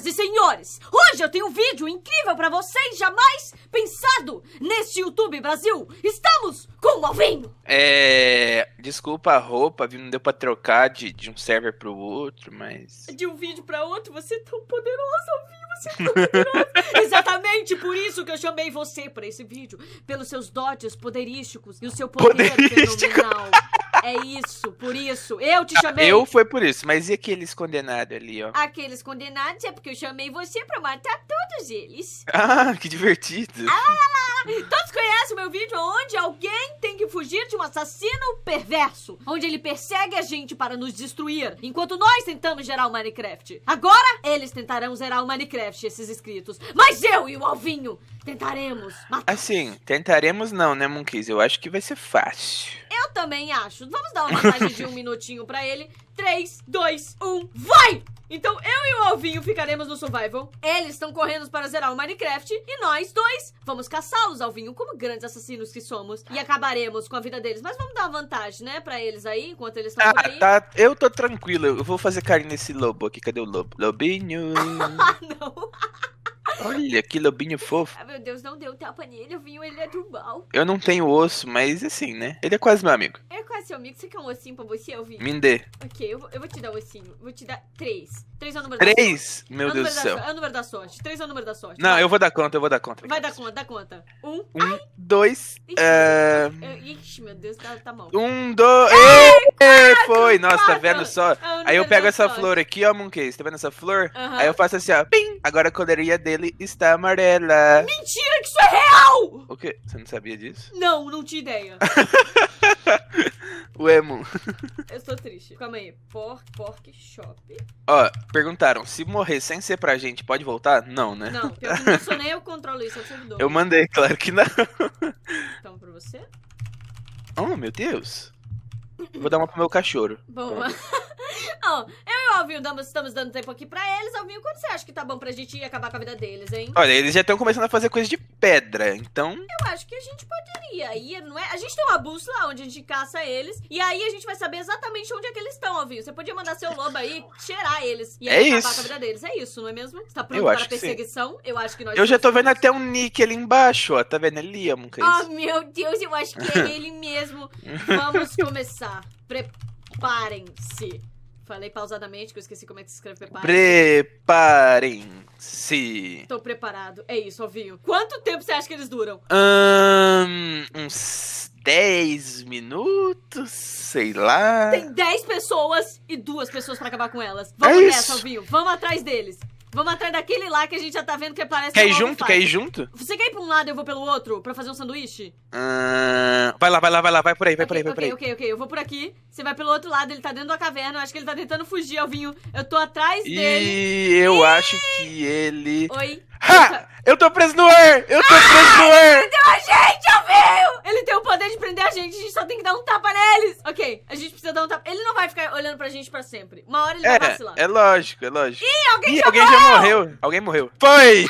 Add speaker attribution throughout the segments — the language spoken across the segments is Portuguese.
Speaker 1: Senhoras e senhores, hoje eu tenho um vídeo incrível para vocês jamais pensado neste YouTube Brasil. Estamos com o Malvinho.
Speaker 2: É, desculpa a roupa, viu? Não deu para trocar de, de um server para o outro, mas
Speaker 1: de um vídeo para outro, você é tão poderoso, Alvinho, você é tão Exatamente por isso que eu chamei você para esse vídeo, pelos seus dotes poderísticos e o seu poder Poderístico. fenomenal. É isso, por isso. Eu te ah, chamei. Eu
Speaker 2: foi por isso, mas e aqueles condenados ali, ó?
Speaker 1: Aqueles condenados é porque que eu chamei você pra matar todos eles. Ah,
Speaker 2: que divertido.
Speaker 1: Ah, todos conhecem meu vídeo onde alguém tem que fugir de um assassino perverso. Onde ele persegue a gente para nos destruir, enquanto nós tentamos gerar o Minecraft. Agora, eles tentarão zerar o Minecraft, esses inscritos. Mas eu e o Alvinho tentaremos matar.
Speaker 2: Assim, tentaremos não, né, Monkeys? Eu acho que vai ser fácil.
Speaker 1: Eu também acho. Vamos dar uma mensagem de um minutinho pra ele 3, 2, 1, vai! Então eu e o Alvinho ficaremos no survival, eles estão correndo para zerar o Minecraft e nós dois vamos caçá-los, Alvinho, como grandes assassinos que somos e acabaremos com a vida deles. Mas vamos dar vantagem, né, para eles aí, enquanto eles estão ah, por aí. Tá,
Speaker 2: eu tô tranquilo, eu vou fazer carinho nesse lobo aqui. Cadê o lobo? Lobinho.
Speaker 1: ah, não.
Speaker 2: Olha que lobinho é fofo. Ah,
Speaker 1: meu Deus, não deu um tapa nele, eu vinho ele é do mal.
Speaker 2: Eu não tenho osso, mas assim, né? Ele é quase meu amigo.
Speaker 1: Ele é quase seu amigo. Você quer um ossinho pra você, Elvinho? Me dê. Ok, eu vou, eu vou te dar um ossinho. Vou te dar três. Três é o número três? da sorte. Três? Meu é Deus do céu. So... É o número da sorte. Três é o número da sorte. Não, Vai.
Speaker 2: eu vou dar conta, eu vou dar conta.
Speaker 1: Vai dar conta, dá conta. Um.
Speaker 2: Um, Ai. dois. Ixi,
Speaker 1: uh... meu Deus, tá, tá mal. Um,
Speaker 2: dois. foi. Nossa, tá quatro. tá vendo só? É aí eu pego essa sorte. flor aqui, ó, Monkey. Tá vendo essa flor? Uh -huh. Aí eu faço assim, ó. Pim. Agora a colheria dele está amarela.
Speaker 1: Mentira que isso é real!
Speaker 2: O quê? Você não sabia disso?
Speaker 1: Não, não tinha ideia.
Speaker 2: o emo.
Speaker 1: Eu estou triste. Calma aí. Por, pork shop.
Speaker 2: Ó, perguntaram, se morrer sem ser pra gente, pode voltar? Não, né? Não, pior que não sou nem eu controlo isso, é o servidor. Eu mandei, claro que não. Então, pra você? Oh, meu Deus. Vou dar uma pro meu cachorro. Boa
Speaker 1: oh, eu e o Alvinho damos, estamos dando tempo aqui pra eles. Alvinho, quando você acha que tá bom pra gente ir acabar com a vida deles, hein? Olha,
Speaker 2: eles já estão começando a fazer coisa de pedra, então.
Speaker 1: Eu acho que a gente poderia ir, não é? A gente tem uma bússola onde a gente caça eles. E aí a gente vai saber exatamente onde é que eles estão, Alvinho. Você podia mandar seu lobo aí cheirar eles. E é aí é acabar isso. com a vida deles. É isso, não é mesmo? Você tá pronto eu para perseguição? Eu acho que nós. Eu já tô vendo até
Speaker 2: um nick ali embaixo, ó. Tá vendo? É Liam, que é isso? Oh,
Speaker 1: meu Deus, eu acho que é ele mesmo. Vamos começar. Preparem-se. Falei pausadamente que eu esqueci como é que se escreve preparem.
Speaker 2: Preparem-se.
Speaker 1: Tô preparado. É isso, Ovinho. Quanto tempo você acha que eles duram?
Speaker 2: Um, uns 10 minutos, sei lá. Tem
Speaker 1: 10 pessoas e duas pessoas para acabar com elas. É Vamos é nessa, isso. Ovinho. Vamos atrás deles. Vamos atrás daquele lá que a gente já tá vendo que parece Quer ir junto? Quer ir junto? Você quer ir pra um lado e eu vou pelo outro pra fazer um sanduíche?
Speaker 2: Uh, vai lá, vai lá, vai lá, vai por aí, vai okay, por aí, vai okay, por aí. Ok,
Speaker 1: ok, eu vou por aqui. Você vai pelo outro lado, ele tá dentro da caverna. Eu acho que ele tá tentando fugir, Alvinho. Eu tô atrás e dele.
Speaker 2: Eu e eu acho que ele. Oi. Ha! Eu tô preso no ar! Eu tô ah, preso no ar! Ele prendeu
Speaker 1: a gente, eu Ele tem o poder de prender a gente, a gente só tem que dar um tapa neles! Ok, a gente precisa dar um tapa. Ele não vai ficar olhando pra gente pra sempre. Uma hora ele é, vai vacilar. É
Speaker 2: lógico, é lógico. Ih, alguém, Ih, já, alguém morreu. já morreu! Alguém morreu. Foi!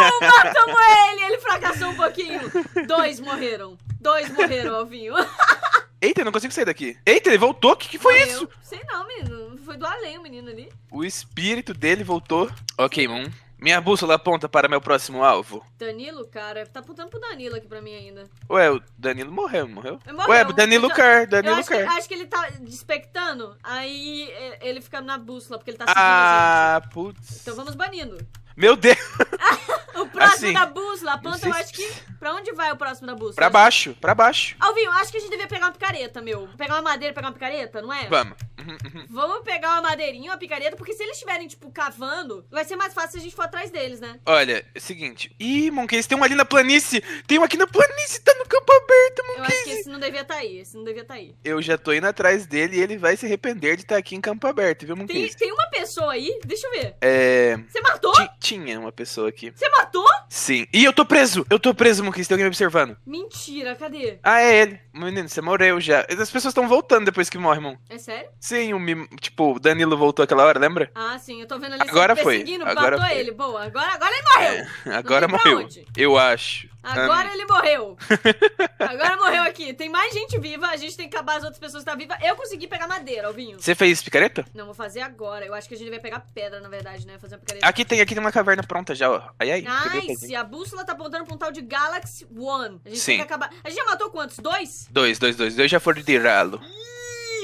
Speaker 2: Ah, matamos
Speaker 1: ele! Ele fracassou um pouquinho. Dois morreram. Dois morreram, Alvinho.
Speaker 2: Eita, eu não consigo sair daqui. Eita, ele voltou? O que, que foi isso?
Speaker 1: Sei não, menino. Foi do além o menino ali.
Speaker 2: O espírito dele voltou. Ok, mano. Minha bússola aponta para meu próximo alvo.
Speaker 1: Danilo, cara, tá apontando pro Danilo aqui pra mim ainda.
Speaker 2: Ué, o Danilo morreu, morreu? morreu Ué, o Danilo já... Kerr, Danilo acho Kerr.
Speaker 1: acho que ele tá despectando, aí ele fica na bússola, porque ele tá seguindo Ah, putz. Então vamos banindo.
Speaker 2: Meu Deus! o próximo assim, da
Speaker 1: bússola aponta, eu acho que... Pra onde vai o próximo da bússola? Pra baixo, pra baixo. Alvinho, acho que a gente devia pegar uma picareta, meu. Pegar uma madeira pegar uma picareta, não é? Vamos. Uhum, uhum. Vamos pegar uma madeirinha, uma picareta, porque se eles estiverem, tipo, cavando, vai ser mais fácil se a gente for atrás deles, né?
Speaker 2: Olha, é o seguinte. Ih, Monkeys, tem um ali na planície. Tem um aqui na planície, tá no campo
Speaker 1: aberto, Monkeys. Eu acho que esse não devia estar tá aí, esse não devia estar tá aí.
Speaker 2: Eu já tô indo atrás dele e ele vai se arrepender de estar tá aqui em campo aberto, viu, Monkeys? Tem,
Speaker 1: tem uma pessoa aí, deixa eu ver.
Speaker 2: É... Você matou? T tinha uma pessoa aqui. Você matou? Sim. E eu tô preso! Eu tô preso, Monquis, tem alguém me observando.
Speaker 1: Mentira, cadê?
Speaker 2: Ah, é ele. Menino, você morreu já. As pessoas estão voltando depois que morre, mano É sério? Sim, o Mim... tipo, o Danilo voltou aquela hora, lembra?
Speaker 1: Ah, sim, eu tô vendo ele agora foi. agora matou foi. ele. Boa, agora, agora ele morreu.
Speaker 2: É, agora morreu. Eu acho. Agora um...
Speaker 1: ele morreu. Agora morreu aqui. Tem mais gente viva, a gente tem que acabar as outras pessoas que estão tá vivas. Eu consegui pegar madeira, Alvinho. Você
Speaker 2: fez picareta?
Speaker 1: Não, vou fazer agora. Eu acho que a gente vai pegar pedra, na verdade, né? Fazer uma picareta. Aqui
Speaker 2: tem, aqui tem uma caverna pronta já, ó. Aí, aí. Nice!
Speaker 1: A bússola tá apontando pra um tal de Galaxy One. A gente Sim. tem que acabar... A gente já matou quantos? Dois?
Speaker 2: Dois, dois, dois. Dois já foram tirá-lo. Hum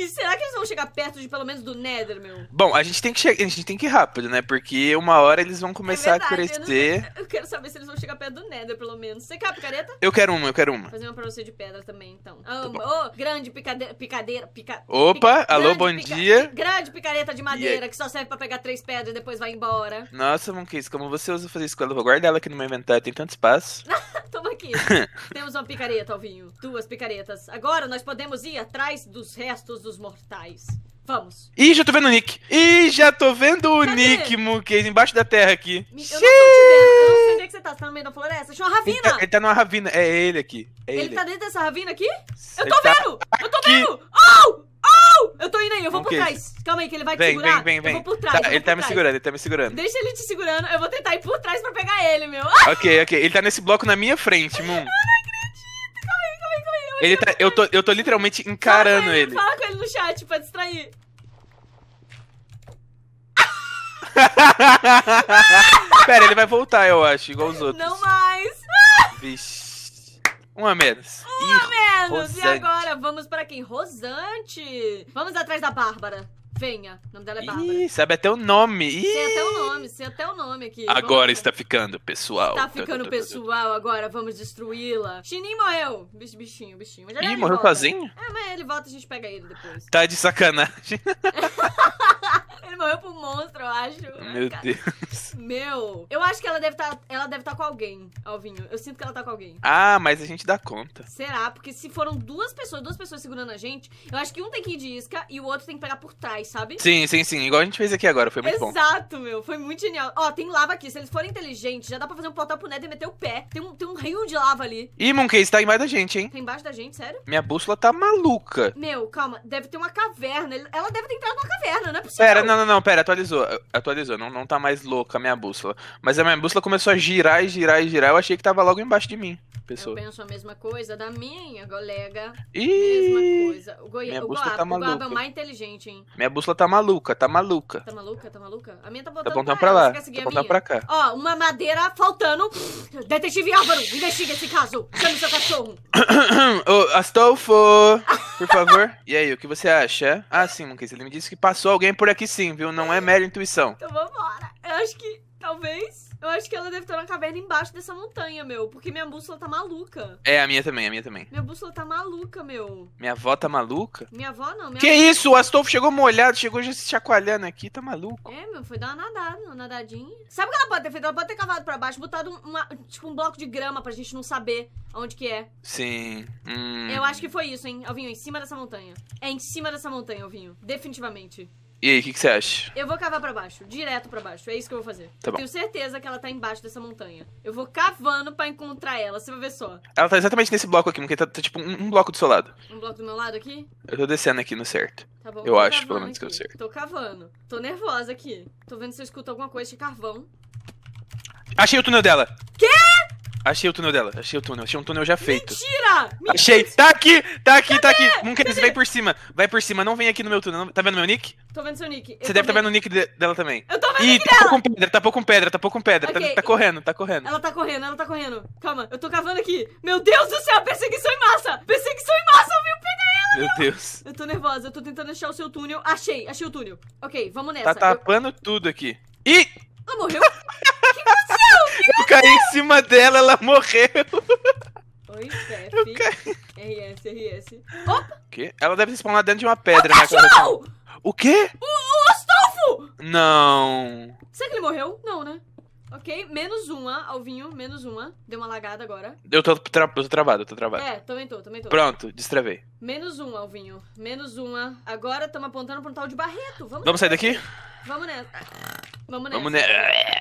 Speaker 1: será que eles vão chegar perto de pelo menos do Nether, meu?
Speaker 2: Bom, a gente tem que, a gente tem que ir rápido, né? Porque uma hora eles vão começar é verdade, a crescer.
Speaker 1: Eu, eu, quero saber se eles vão chegar perto do Nether, pelo menos. Você quer a picareta?
Speaker 2: Eu quero uma, eu quero uma. Fazer
Speaker 1: uma pra você de pedra também, então. Tá Ô, oh, oh, grande picadeira. picadeira Opa,
Speaker 2: pica, alô, bom pica, dia.
Speaker 1: Grande picareta de madeira que só serve pra pegar três pedras e depois vai embora.
Speaker 2: Nossa, Monkeys, como você usa fazer escola? Eu vou guardar ela aqui no meu inventário, tem tanto espaço. Toma
Speaker 1: aqui. Temos uma picareta, Alvinho. Duas picaretas. Agora nós podemos ir atrás dos restos dos mortais. Vamos.
Speaker 2: Ih, já tô vendo o Nick. Ih, já tô vendo o Nick Mooncase embaixo da terra aqui. Eu
Speaker 1: não tô te vendo. Eu não sei onde é que você tá. Você tá no meio da floresta? Achou uma ravina. Ele tá, ele
Speaker 2: tá numa ravina. É ele aqui. É ele, ele tá
Speaker 1: dentro dessa ravina aqui? eu tô tá vendo! Aqui. Eu tô vendo! Oh! Oh! Eu tô indo aí. Eu vou okay. por trás. Calma aí que ele vai vem, te segurar. Vem, vem, vem. Eu vou por trás. Tá, ele tá trás. me segurando.
Speaker 2: Ele tá me segurando. Deixa
Speaker 1: ele te segurando. Eu vou tentar ir por trás pra pegar ele, meu. Ok,
Speaker 2: ok. Ele tá nesse bloco na minha frente, Moon. Ele tá, eu, tô, eu tô literalmente encarando ele, ele.
Speaker 1: Fala com ele no chat pra distrair.
Speaker 2: Pera, ele vai voltar, eu acho, igual os outros.
Speaker 1: Não mais.
Speaker 2: Vixe. Um a menos. Um a
Speaker 1: menos. Rosante. E agora, vamos para quem? Rosante. Vamos atrás da Bárbara. Venha. O nome dela é Bárbara.
Speaker 2: Ih, sabe até o nome. Ih. Sei até o
Speaker 1: nome, sei até o nome aqui. Agora
Speaker 2: está ficando pessoal. Está ficando
Speaker 1: pessoal agora, vamos destruí-la. Chinin morreu. Bichinho, bichinho. Mas Ih, morreu volta. sozinho? É, mas ele volta e a gente pega ele depois.
Speaker 2: Tá de sacanagem.
Speaker 1: ele morreu pro monstro, eu acho. Meu Cara.
Speaker 2: Deus.
Speaker 1: Meu. Eu acho que ela deve estar tá, ela deve tá com alguém, Alvinho. Eu sinto que ela tá com alguém.
Speaker 2: Ah, mas a gente dá conta.
Speaker 1: Será? Porque se foram duas pessoas, duas pessoas segurando a gente, eu acho que um tem que ir de isca e o outro tem que pegar por trás sabe? Sim, sim,
Speaker 2: sim. Igual a gente fez aqui agora, foi muito Exato, bom.
Speaker 1: Exato, meu. Foi muito genial. Ó, tem lava aqui. Se eles forem inteligentes, já dá pra fazer um portal pro Nether e meter o pé. Tem um, tem um rio de lava ali.
Speaker 2: Ih, isso tá embaixo da gente, hein? Tá
Speaker 1: embaixo da gente, sério?
Speaker 2: Minha bússola tá maluca.
Speaker 1: Meu, calma. Deve ter uma caverna. Ela deve ter entrado numa caverna, não é possível. Pera,
Speaker 2: não, não, não. Pera, atualizou. Atualizou. Não, não tá mais louca a minha bússola. Mas a minha bússola começou a girar e girar e girar. Eu achei que tava logo embaixo de mim. Pessoa. Eu
Speaker 1: penso a mesma coisa da minha colega.
Speaker 2: Ih, mesma
Speaker 1: coisa. O, Goi... minha o Goaba, tá o Goaba é mais inteligente, hein?
Speaker 2: Minha bússola tá maluca, tá maluca. Tá
Speaker 1: maluca, tá maluca? A minha tá voltando tá pra, pra lá. Você quer tá pra cá. Ó, uma madeira faltando. Detetive Álvaro, investiga esse caso. Chame seu cachorro.
Speaker 2: Ô, Astolfo, por favor. e aí, o que você acha? Ah, sim, Monquês, ele me disse que passou alguém por aqui sim, viu? Não é mera intuição.
Speaker 1: Então vambora. Eu acho que Talvez. Eu acho que ela deve estar na caverna embaixo dessa montanha, meu. Porque minha bússola tá maluca.
Speaker 2: É, a minha também, a minha também.
Speaker 1: Minha bússola tá maluca, meu.
Speaker 2: Minha avó tá maluca? Minha avó
Speaker 1: não. Minha que avó... isso? O Astolfo
Speaker 2: chegou molhado, chegou já se chacoalhando aqui, tá maluco.
Speaker 1: É, meu, foi dar uma nadada, uma nadadinha. Sabe o que ela pode ter feito? Ela pode ter cavado pra baixo, botado uma, tipo um bloco de grama pra gente não saber onde que é.
Speaker 2: Sim. Hum. Eu acho que
Speaker 1: foi isso, hein, Alvinho, em cima dessa montanha. É em cima dessa montanha, Alvinho. Definitivamente.
Speaker 2: E aí, o que, que, você acha?
Speaker 1: Eu vou cavar para baixo, direto para baixo. É isso que eu vou fazer. Tá Tenho certeza que ela tá embaixo dessa montanha. Eu vou cavando para encontrar ela, você vai ver só.
Speaker 2: Ela tá exatamente nesse bloco aqui, porque tá, tá tipo um, um, bloco do seu lado.
Speaker 1: Um bloco do meu lado aqui?
Speaker 2: Eu tô descendo aqui no certo.
Speaker 1: Tá bom. Eu tô acho, pelo menos aqui. que eu certo. Tô cavando. Tô nervosa aqui. Tô vendo se eu escuto alguma coisa de carvão.
Speaker 2: Achei o túnel dela. Quê? Achei o túnel dela, achei o túnel, achei um túnel já feito.
Speaker 1: Mentira! Mentira! Achei,
Speaker 2: tá aqui, tá aqui, Cadê? tá aqui. Munkenes, vai por cima, vai por cima, não vem aqui no meu túnel. Tá vendo meu nick?
Speaker 1: Tô vendo seu nick. Você deve estar tá vendo o
Speaker 2: nick de... dela também. Eu tô vendo Ih, o nick tapou tá dela. com pedra, tapou tá com pedra, tapou com pedra. Okay. Tá, tá, correndo, tá correndo. Ela
Speaker 1: tá correndo, ela tá correndo. Calma, eu tô cavando aqui. Meu Deus do céu, perseguição em massa! Perseguição em massa, eu vim pegar ela, meu, meu Deus. Eu tô nervosa, eu tô tentando achar o seu túnel. Achei, achei o túnel. Ok, vamos nessa. Tá
Speaker 2: tapando eu... tudo aqui.
Speaker 1: Ih! Ela morreu? que Eu caí em
Speaker 2: cima dela, ela morreu.
Speaker 1: Oi, Pepe. Caí... RS, RS. Opa!
Speaker 2: Que? Ela deve se spawnar dentro de uma pedra, o né? Cachorro! O quê?
Speaker 1: O, o Astolfo!
Speaker 2: Não.
Speaker 1: Será que ele morreu? Não, né? Ok, menos uma, Alvinho, menos uma. Deu uma lagada agora.
Speaker 2: Eu tô, tra eu tô travado, eu tô travado. É,
Speaker 1: também tô, também tô.
Speaker 2: Pronto, destravei.
Speaker 1: Menos uma, Alvinho. Menos uma. Agora estamos apontando pra um tal de Barreto. Vamos, Vamos sair daqui? Vamos nessa. Vamos nessa. Vamos, ne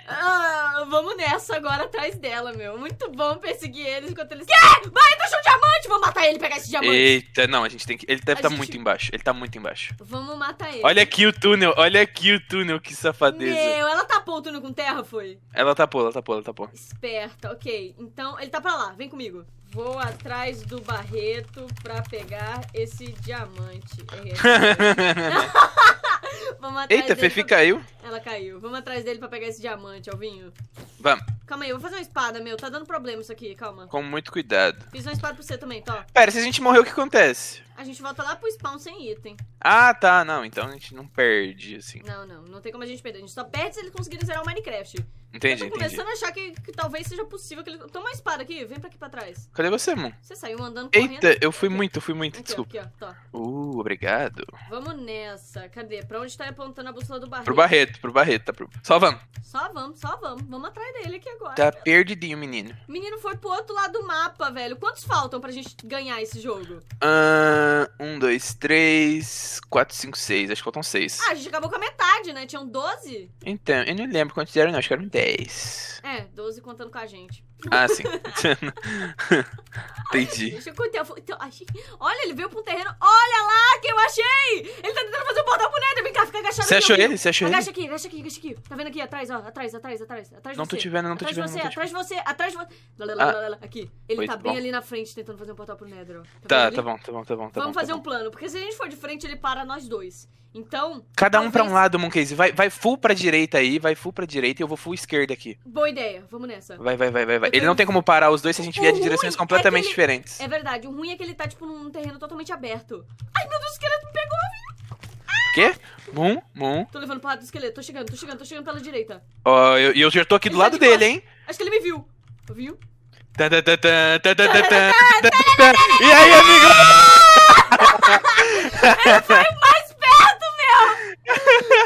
Speaker 1: ah, vamos nessa agora atrás dela, meu. Muito bom perseguir eles enquanto eles. Quê? Vai, deixa um diamante! Vou matar ele e pegar esse diamante!
Speaker 2: Eita, não, a gente tem que. Ele deve estar tá gente... muito embaixo. Ele tá muito embaixo.
Speaker 1: Vamos matar ele. Olha aqui
Speaker 2: o túnel, olha aqui o túnel, que safadeza. Meu,
Speaker 1: ela tapou o túnel com terra, foi?
Speaker 2: Ela tapou, ela tapou, ela tapou.
Speaker 1: Esperta, ok. Então, ele tá pra lá, vem comigo. Vou atrás do Barreto pra pegar esse diamante. É, é. Vamos atrás Eita, Fefi pra... caiu. Ela caiu. Vamos atrás dele pra pegar esse diamante, Alvinho. Vamos. Calma aí, eu vou fazer uma espada, meu. Tá dando problema isso aqui, calma.
Speaker 2: Com muito cuidado.
Speaker 1: Fiz uma espada pra você também, tá? Pera, se a gente
Speaker 2: morrer, o que acontece?
Speaker 1: A gente volta lá pro spawn sem item.
Speaker 2: Ah, tá. Não, então a gente não perde, assim.
Speaker 1: Não, não. Não tem como a gente perder. A gente só perde se eles conseguirem zerar o Minecraft. Entendi, Eu tô começando entendi. a achar que, que talvez seja possível que ele... Toma uma espada aqui. Vem pra aqui pra trás. Cadê você, Mon? Você saiu andando correndo. Eita, eu fui
Speaker 2: muito, eu fui muito. Aqui, desculpa. aqui, ó. Tá. Uh, obrigado.
Speaker 1: Vamos nessa. Cadê? Pra onde tá apontando a bússola do Barreto? Pro Barreto,
Speaker 2: pro Barreto. Tá pro... Só vamos.
Speaker 1: Só vamos, só vamos. Vamos atrás dele aqui agora. Tá
Speaker 2: perdidinho, menino.
Speaker 1: O menino foi pro outro lado do mapa, velho. Quantos faltam pra gente ganhar esse jogo?
Speaker 2: Uh, um, dois, três, quatro, cinco, seis. Acho que faltam seis. Ah,
Speaker 1: a gente acabou com a metade, né? Tinham doze?
Speaker 2: Então, eu não lembro quantos eram, não. Acho que eram dez.
Speaker 1: É, doze contando com a gente. Ah, sim. Entendi. Deixa eu contar. Então, achei... Olha, ele veio pra um terreno. Olha lá que eu achei! Ele tá tentando fazer um portal pro Nether. Vem cá, fica agachado. Você achou ele? Você achou agacha ele? aqui, agacha aqui, agacha aqui. Tá vendo aqui? Atrás, ó. Atrás, atrás, atrás. atrás não você. tô te vendo, não atrás tô te vendo. Você, atrás de você, atrás de você. Aqui. Ele Oi, tá bem bom. ali na frente tentando fazer um portal pro Nether. Ó. Tá, tá, tá bom, tá
Speaker 2: bom, tá bom. Tá Vamos tá fazer um
Speaker 1: plano, porque se a gente for de frente, ele para nós dois. Então.
Speaker 2: Cada um talvez... pra um lado, Monkeys. Vai, vai full pra direita aí, vai full pra direita e eu vou full esquerda aqui.
Speaker 1: Boa ideia, vamos nessa. Vai,
Speaker 2: vai, vai, vai. Ele não tem como parar os dois se a gente vier de direções é completamente é ele... diferentes.
Speaker 1: É verdade, o ruim é que ele tá, tipo, num terreno totalmente aberto. Ai, meu Deus, o esqueleto me pegou,
Speaker 2: ah! Quê? Mum, mum.
Speaker 1: Tô levando pro lado do esqueleto, tô chegando, tô chegando, tô chegando pela direita.
Speaker 2: Ó, oh, eu, eu já tô aqui do tá lado dele, hein?
Speaker 1: Acho que ele me viu. Viu?
Speaker 2: E aí, amigo? ele foi
Speaker 1: mais perto, meu!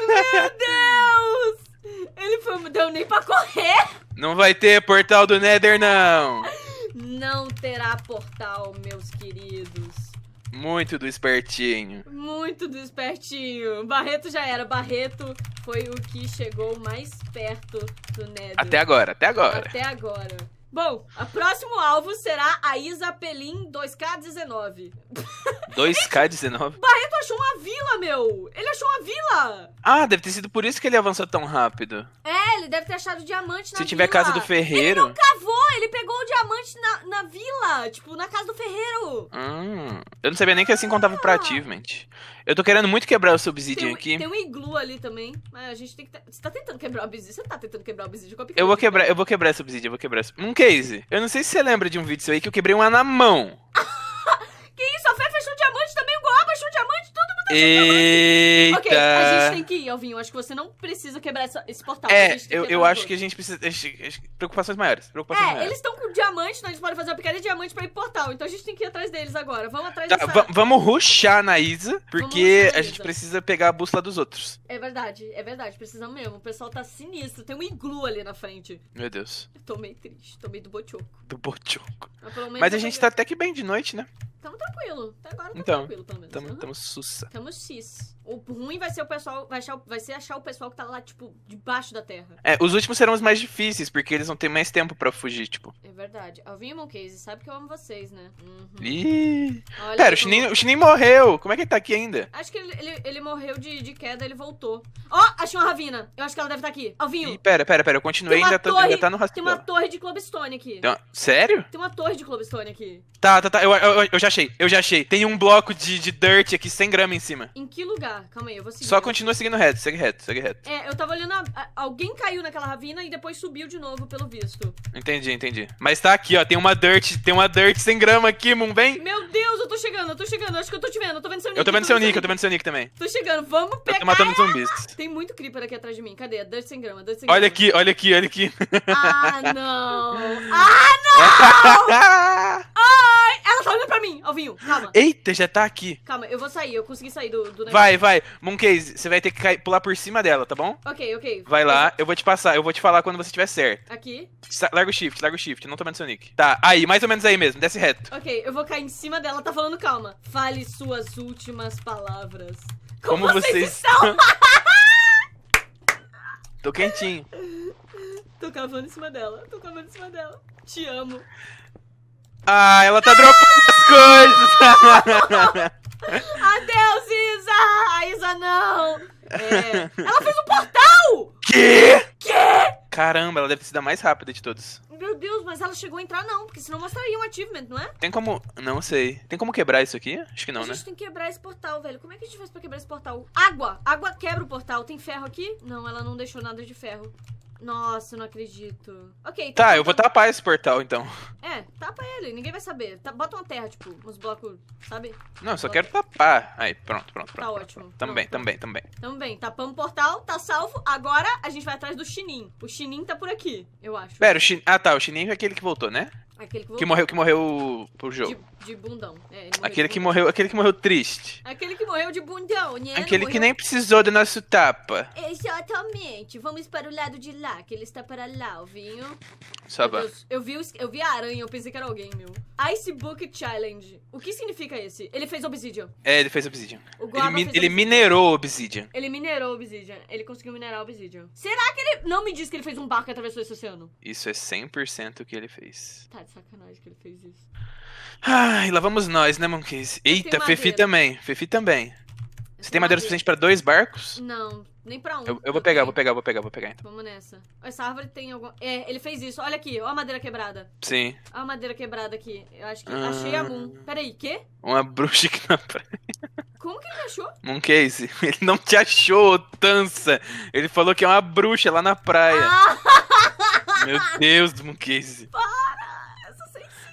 Speaker 1: Meu Deus! Ele foi, deu nem pra correr!
Speaker 2: Não vai ter portal do Nether, não.
Speaker 1: Não terá portal, meus queridos.
Speaker 2: Muito do espertinho.
Speaker 1: Muito do espertinho. Barreto já era. Barreto foi o que chegou mais perto do Nether. Até agora, até agora. Até agora. Bom, o próximo alvo será a Isa Pelim 2K19.
Speaker 2: 2K19?
Speaker 1: Barreto achou uma vila, meu! Ele achou uma vila!
Speaker 2: Ah, deve ter sido por isso que ele avançou tão rápido.
Speaker 1: É, ele deve ter achado diamante na vila. Se tiver casa do ferreiro... Ele não cavou, ele pegou o diamante na, na vila, tipo, na casa do ferreiro.
Speaker 2: Hum, eu não sabia nem que assim ah! contava ah. pra achievement. Eu tô querendo muito quebrar o subsídio tem um, aqui. Tem um
Speaker 1: iglu ali também, mas a gente tem que... Tá, você tá tentando quebrar o subsídio? Você tá tentando quebrar o subsídio? Eu
Speaker 2: vou quebrar, eu vou quebrar o subsídio, eu vou quebrar. Não Casey, eu não sei se você lembra de um vídeo seu aí que eu quebrei uma na mão.
Speaker 1: que isso? A Fé fechou diamante também, o Goa fechou diamante, tudo
Speaker 2: Eita. Ok, a gente tem
Speaker 1: que ir, Alvinho. Acho que você não precisa quebrar essa, esse portal. É, eu, eu acho que a
Speaker 2: gente precisa. Preocupações maiores. Preocupações é, maiores. eles estão
Speaker 1: com diamante, então gente pode fazer uma pequena diamante pra ir portal. Então a gente tem que ir atrás deles agora. Vamos atrás tá, dessa...
Speaker 2: Vamos ruxar na Isa, porque na a gente precisa pegar a bússola dos outros.
Speaker 1: É verdade, é verdade. Precisamos mesmo. O pessoal tá sinistro. Tem um iglu ali na frente. Meu Deus. Eu tô meio triste. Tô meio do bochoco.
Speaker 2: Do bochoco. Mas, Mas a gente tá até que bem de noite, né?
Speaker 1: Tamo tranquilo. Até agora tá então, tranquilo, pelo
Speaker 2: menos. Tamo, uhum. tamo sussa.
Speaker 1: Tamo vamos X. O ruim vai ser o pessoal, vai, achar, vai ser achar o pessoal que tá lá, tipo, debaixo da terra.
Speaker 2: É, os últimos serão os mais difíceis, porque eles vão ter mais tempo para fugir, tipo.
Speaker 1: É verdade. Alvin e Casey, sabe que eu amo vocês, né?
Speaker 2: Uhum. Olha Pera, o Shinin, como... o morreu. Como é que ele tá aqui ainda?
Speaker 1: Acho que ele, ele, ele morreu de, de queda, ele voltou. Ó, oh, achei uma ravina. Eu acho que ela deve estar tá aqui. Alvinho. Ih,
Speaker 2: pera, pera, pera. Eu continuei, ainda, torre, tô, ainda tá no rastro. Tem uma
Speaker 1: torre de Clubstone aqui. Uma... Sério? Tem uma torre de Clubstone aqui.
Speaker 2: Tá, tá, tá. Eu, eu, eu já achei, eu já achei. Tem um bloco de, de dirt aqui, 100 gramas em cima.
Speaker 1: Em que lugar? calma aí, eu vou seguir. Só
Speaker 2: continua seguindo reto, segue reto, segue reto.
Speaker 1: É, eu tava olhando. A... Alguém caiu naquela ravina e depois subiu de novo, pelo visto.
Speaker 2: Entendi, entendi. Mas tá aqui, ó. Tem uma dirt, tem uma dirt sem grama aqui, Moon, vem.
Speaker 1: Meu Deus, eu tô chegando, eu tô chegando. Acho que eu tô te vendo, eu tô vendo seu nick. Eu tô vendo seu nick, eu
Speaker 2: tô vendo seu nick também.
Speaker 1: Tô chegando, vamos pegar. Eu tô matando zumbis. Tem muito creeper aqui atrás de mim. Cadê? Dirt sem grama, dirt sem grama. Olha aqui,
Speaker 2: olha aqui, olha aqui. Ah,
Speaker 1: não. Ah, não! ah! ela tá olhando pra mim, Alvinho, calma.
Speaker 2: Eita, já tá aqui.
Speaker 1: Calma, eu vou sair, eu consegui sair do, do negócio. Vai, vai.
Speaker 2: Monkeys, você vai ter que cair, pular por cima dela, tá bom? Ok, ok. Vai lá, eu vou te passar, eu vou te falar quando você estiver certo. Aqui. Sa larga o shift, larga o shift, não tomando seu nick. Tá, aí, mais ou menos aí mesmo, desce reto.
Speaker 1: Ok, eu vou cair em cima dela, tá falando calma. Fale suas últimas palavras.
Speaker 2: Como, Como vocês, vocês estão? tô quentinho.
Speaker 1: Tô cavando em cima dela, tô cavando em cima dela. Te amo.
Speaker 2: Ah, ela tá dropando as coisas!
Speaker 1: Adeus, Isa! Isa, não! É. Ela fez um portal! Que? Que?
Speaker 2: Caramba, ela deve ser a mais rápida de todos.
Speaker 1: Meu Deus, mas ela chegou a entrar não, porque senão mostraria um achievement, não é?
Speaker 2: Tem como... não sei. Tem como quebrar isso aqui? Acho que não, né? A gente né? tem
Speaker 1: que quebrar esse portal, velho. Como é que a gente faz pra quebrar esse portal? Água! Água quebra o portal. Tem ferro aqui? Não, ela não deixou nada de ferro. Nossa, eu não acredito. Ok, então Tá, eu tá vou
Speaker 2: tapar esse portal então.
Speaker 1: É, tapa ele, ninguém vai saber. tá Bota uma terra, tipo, uns blocos, sabe? Não, eu só quero
Speaker 2: tapar. Aí, pronto, pronto, pronto. Tá pronto, ótimo. pronto. Também, Pronto, também, também.
Speaker 1: Então tapamos o portal, tá salvo. Agora a gente vai atrás do Chinin. O Chinin tá por aqui, eu acho.
Speaker 2: Pera, o Chinin. Ah, tá, o Chinin é aquele que voltou, né?
Speaker 1: Aquele que, que morreu,
Speaker 2: que morreu pro jogo.
Speaker 1: De, de bundão. É, aquele
Speaker 2: de que morreu, aquele que morreu triste.
Speaker 1: Aquele que morreu de bundão, né? Aquele morreu... que nem
Speaker 2: precisou do nosso tapa.
Speaker 1: Exatamente. Vamos para o lado de lá, que ele está para lá, o vinho. Saba. eu vi, eu vi a aranha, eu pensei que era alguém, meu. Ice book Challenge. O que significa esse? Ele fez Obsidian.
Speaker 2: É, ele fez Obsidian. ele, mi, fez ele obsidian. minerou Obsidian.
Speaker 1: Ele minerou Obsidian. Ele conseguiu minerar Obsidian. Será que ele... Não me diz que ele fez um barco que atravessou esse oceano.
Speaker 2: Isso é 100% o que ele fez.
Speaker 1: Tá, de sacanagem que ele fez isso.
Speaker 2: Ai, lá vamos nós, né, Monkeys? Eita, Fefi também. Fefi também. Você tem madeira, madeira suficiente pra dois barcos?
Speaker 1: Não, nem pra um. Eu, eu
Speaker 2: vou pegar, vou pegar, vou pegar, vou pegar então.
Speaker 1: Vamos nessa. Essa árvore tem algum. É, ele fez isso. Olha aqui, ó a madeira quebrada. Sim. Olha a madeira quebrada aqui. Eu acho que. Ah, Achei algum. Peraí, quê?
Speaker 2: Uma bruxa aqui na praia.
Speaker 1: Como que ele achou?
Speaker 2: Monkey, ele não te achou, Tança. Ele falou que é uma bruxa lá na praia. Ah! Meu Deus, Monkey! Ah!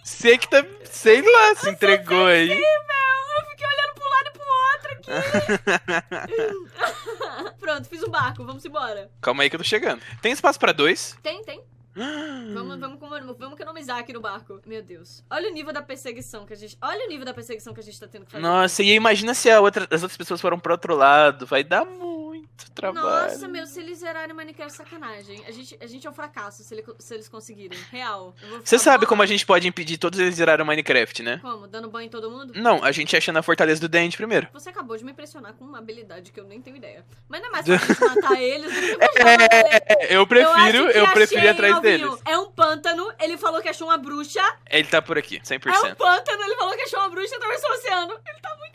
Speaker 2: Você que tá, sei lá, se eu entregou aí.
Speaker 1: Eu fiquei olhando pro lado e pro outro aqui. Pronto, fiz o um barco, vamos embora.
Speaker 2: Calma aí que eu tô chegando. Tem espaço pra dois? Tem, tem. vamos,
Speaker 1: vamos, vamos economizar aqui no barco. Meu Deus. Olha o nível da perseguição que a gente. Olha o nível da perseguição que a gente tá tendo que fazer. Nossa, e
Speaker 2: imagina se outra, as outras pessoas foram pro outro lado. Vai dar muito muito trabalho. Nossa,
Speaker 1: meu, se eles zerarem Minecraft, sacanagem. A gente, a gente é um fracasso se, ele, se eles conseguirem. Real. Você
Speaker 2: sabe bom. como a gente pode impedir todos eles zerarem Minecraft, né?
Speaker 1: Como? Dando banho em todo mundo?
Speaker 2: Não, a gente achando a fortaleza do dente primeiro.
Speaker 1: Você acabou de me impressionar com uma habilidade que eu nem tenho ideia. Mas não é mais pra gente matar eles do que é,
Speaker 2: é, eu é, prefiro, é. eu, eu prefiro atrás Alvinho. deles.
Speaker 1: É um pântano, ele falou que achou uma bruxa.
Speaker 2: Ele tá por aqui, 100%. É um
Speaker 1: pântano, ele falou que achou uma bruxa, atravessou o oceano. Ele tá muito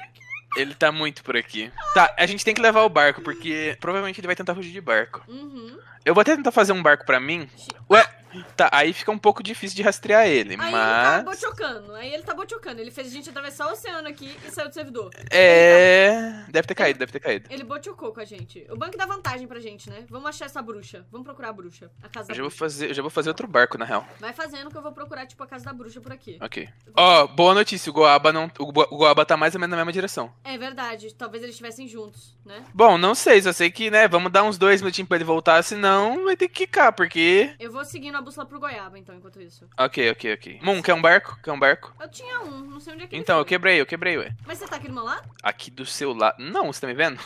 Speaker 2: ele tá muito por aqui. Tá, a gente tem que levar o barco, porque provavelmente ele vai tentar fugir de barco. Uhum. Eu vou até tentar fazer um barco pra mim. Ué, Tá, aí fica um pouco difícil de rastrear ele, aí mas... Aí ele tá
Speaker 1: bochocando, aí ele tá bochocando. Ele fez a gente atravessar o oceano aqui e saiu do servidor.
Speaker 2: É... Tá... Deve ter caído, deve ter caído.
Speaker 1: Ele bochocou com a gente. O banco dá vantagem pra gente, né? Vamos achar essa bruxa. Vamos procurar a bruxa. A casa eu já bruxa. Vou fazer,
Speaker 2: eu já vou fazer outro barco, na real.
Speaker 1: Vai fazendo que eu vou procurar, tipo, a casa da bruxa por aqui. Ok. Ó,
Speaker 2: oh, boa notícia. O Goaba, não... o Goaba tá mais ou menos na mesma direção.
Speaker 1: É verdade. Talvez eles estivessem juntos, né?
Speaker 2: Bom, não sei. Só sei que, né, vamos dar uns dois minutinhos pra ele voltar, senão vai ter que quicar, porque...
Speaker 1: Eu vou seguindo a uma bússola pro goiaba, então, enquanto isso.
Speaker 2: Ok, ok, ok. Moon, quer um barco? Quer um barco?
Speaker 1: Eu tinha um, não sei onde é que Então, eu
Speaker 2: quebrei, eu quebrei, ué.
Speaker 1: Mas você tá aqui do meu lado?
Speaker 2: Aqui do seu lado. Não, você tá me vendo?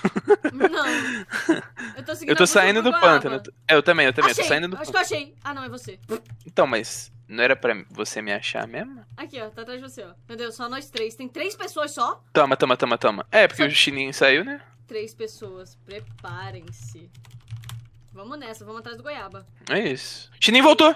Speaker 2: Não.
Speaker 1: Eu tô seguindo Eu tô saindo do goiaba. pântano.
Speaker 2: É, eu também, eu também. Achei. Eu tô saindo do Acho que eu
Speaker 1: achei. Ah, não, é você.
Speaker 2: Então, mas não era pra você me achar mesmo?
Speaker 1: Aqui, ó, tá atrás de você, ó. Meu Deus, só nós três. Tem três pessoas só?
Speaker 2: Toma, toma, toma, toma. É, porque só... o Chininho saiu,
Speaker 1: né? Três pessoas, preparem-se. Vamos nessa, vamos atrás do goiaba.
Speaker 2: É isso. Chinin voltou!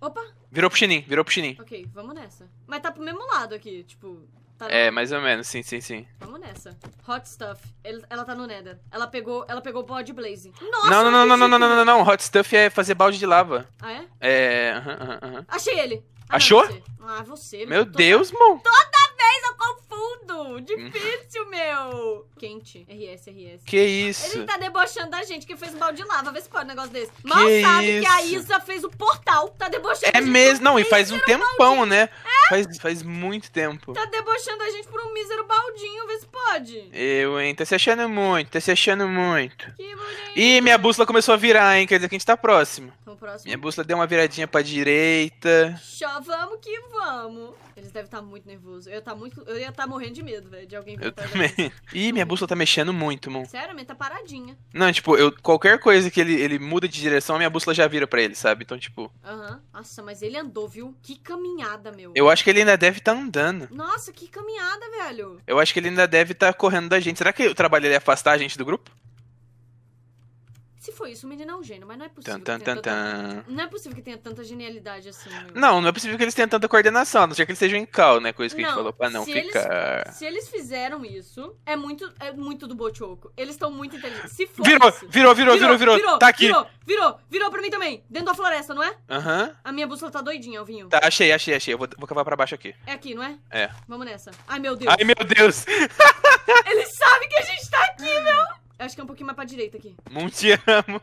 Speaker 2: Opa! Virou pro Chinin, virou pro Chinin.
Speaker 1: Ok, vamos nessa. Mas tá pro mesmo lado aqui, tipo. Tá é, no... É, mais
Speaker 2: ou menos, sim, sim, sim.
Speaker 1: Vamos nessa. Hot stuff. Ele, ela tá no Nether. Ela pegou, ela pegou body blaze Nossa! Não, não, não, não, não, não, não, não,
Speaker 2: não. Hot stuff é fazer balde de lava. Ah, é? É, uh -huh, uh -huh. Achei
Speaker 1: ele! Ah, Achou? Não, você. Ah, você. Meu, Deus, mano. Tô Difícil, meu! Quente. RS, RS. Que isso? Ele tá debochando da gente, que fez um balde de lava. Vê se pode um negócio desse. Mal que sabe isso? que a Isa fez o portal. Tá debochando. É mesmo. Não, e faz um tempão, né?
Speaker 2: É? Faz, faz muito tempo. Tá
Speaker 1: debochando a gente por um mísero baldinho. Vê se pode.
Speaker 2: Eu, hein? Tá se achando muito. Tá se achando muito. Que bonito. Ih, minha bússola começou a virar, hein? Quer dizer que a gente tá próximo. Então, próximo. Minha bússola deu uma viradinha pra direita.
Speaker 1: Só vamos que vamos eles devem estar tá muito nervosos. Eu ia estar tá muito, eu ia estar tá morrendo de medo, velho, de alguém vir Eu também.
Speaker 2: Ih, minha bússola tá mexendo muito, mano.
Speaker 1: Sério, minha tá paradinha.
Speaker 2: Não, tipo, eu qualquer coisa que ele, ele muda de direção, a minha bússola já vira para ele, sabe? Então, tipo.
Speaker 1: Aham. Nossa, mas ele andou, viu? Que caminhada, meu.
Speaker 2: Eu acho que ele ainda deve estar tá andando.
Speaker 1: Nossa, que caminhada, velho.
Speaker 2: Eu acho que ele ainda deve estar tá correndo da gente. Será que o trabalho dele é afastar a gente do grupo?
Speaker 1: Se foi isso, o menino é um gênio, mas não é possível. Tan, tan, tan, tanta... Não é possível que tenha tanta genialidade assim.
Speaker 2: Não, não é possível que eles tenham tanta coordenação, a não ser que eles sejam em cal, né? Coisa que não, a gente falou pra não se ficar. Eles, se
Speaker 1: eles fizeram isso, é muito, é muito do Bochoco. Eles estão muito inteligentes. Se for virou, isso, virou, virou, virou, virou, virou, Tá aqui. Virou, virou, virou pra mim também. Dentro da floresta, não é? Aham. A minha bússola tá doidinha, Alvinho. Tá,
Speaker 2: achei, achei, achei. Eu vou, vou cavar pra baixo aqui. É aqui, não é? É.
Speaker 1: Vamos nessa. Ai, meu Deus. Ai, meu Deus. eles sabem que a gente tá aqui, meu. Acho que é um pouquinho mais pra direita aqui.
Speaker 2: Monteamo.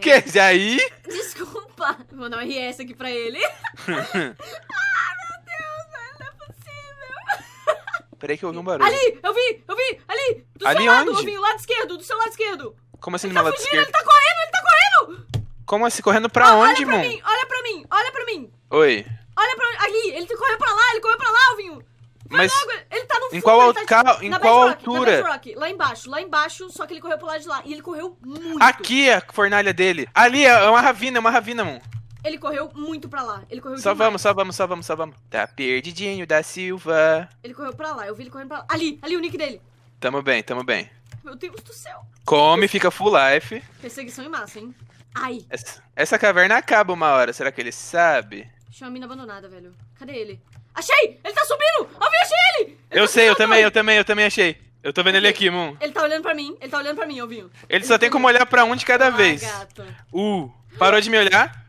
Speaker 2: te é. aí?
Speaker 1: Desculpa. Vou dar um RS aqui pra ele. ah, meu Deus, não é
Speaker 2: possível. Peraí que eu ouvi um barulho. Ali,
Speaker 1: eu vi, eu vi, ali. Do ali seu onde? lado, eu vi, lado esquerdo, do seu lado esquerdo.
Speaker 2: Como assim ele no meu tá lado fugindo, esquerdo? Ele
Speaker 1: tá correndo, ele tá correndo.
Speaker 2: Como assim? Correndo pra ah, onde, olha pra Mim,
Speaker 1: olha pra mim, olha pra mim. Oi. Olha pra... Ali, ele correu pra lá, ele correu pra lá, Alvinho mas logo, ele tá no fundo, em qual, ele tá, tipo, em qual altura? na Rock, lá embaixo, lá embaixo, só que ele correu pro lado de lá. E ele correu muito. Aqui
Speaker 2: é a fornalha dele. Ali, é, é uma ravina, é uma ravina, mano.
Speaker 1: Ele correu muito pra lá. Ele correu Só demais. vamos, só
Speaker 2: vamos, só vamos, só vamos. Tá perdidinho da Silva.
Speaker 1: Ele correu pra lá, eu vi ele correndo pra lá. Ali, ali o nick dele.
Speaker 2: Tamo bem, tamo bem.
Speaker 1: Meu Deus do céu.
Speaker 2: Come, fica full life.
Speaker 1: Perseguição em massa, hein? Ai. Essa,
Speaker 2: essa caverna acaba uma hora, será que ele sabe?
Speaker 1: Deixa uma mina abandonada, velho. Cadê ele? Achei! Ele tá subindo! Eu vi achei ele! ele tá eu tá sei, eu também, eu
Speaker 2: também, eu também achei. Eu tô vendo ele aqui, Moon.
Speaker 1: Ele tá olhando pra mim, ele tá olhando pra mim, Eu Ele,
Speaker 2: ele só tá tem como olhar pra um de cada ah, vez. Gato. Uh, parou de me olhar?